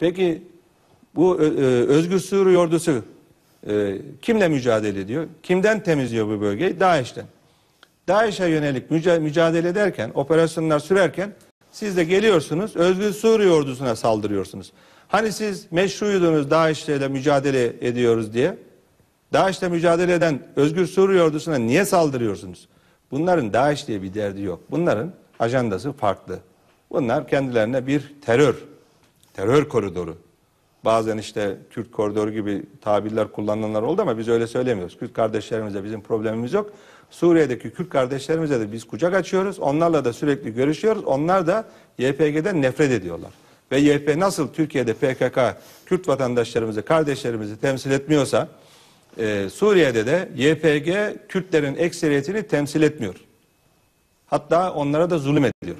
Peki bu e, e, Özgür Suriye ordusu e, kimle mücadele ediyor? Kimden temizliyor bu bölgeyi? DAEŞ'ten. DAEŞ'e yönelik müca mücadele ederken, operasyonlar sürerken siz de geliyorsunuz Özgür Suriye ordusuna saldırıyorsunuz. Hani siz meşruydunuz DAEŞ'le ile mücadele ediyoruz diye. DAEŞ'le mücadele eden Özgür Suriye ordusuna niye saldırıyorsunuz? Bunların DAEŞ diye bir derdi yok. Bunların ajandası farklı. Bunlar kendilerine bir terör terör koridoru. Bazen işte Kürt koridoru gibi tabirler kullanılanlar oldu ama biz öyle söylemiyoruz. Kürt kardeşlerimize bizim problemimiz yok. Suriye'deki Kürt kardeşlerimize de biz kucak açıyoruz. Onlarla da sürekli görüşüyoruz. Onlar da YPG'den nefret ediyorlar. Ve YP nasıl Türkiye'de PKK Kürt vatandaşlarımızı, kardeşlerimizi temsil etmiyorsa e, Suriye'de de YPG Kürtlerin ekseriyetini temsil etmiyor. Hatta onlara da zulüm ediyor.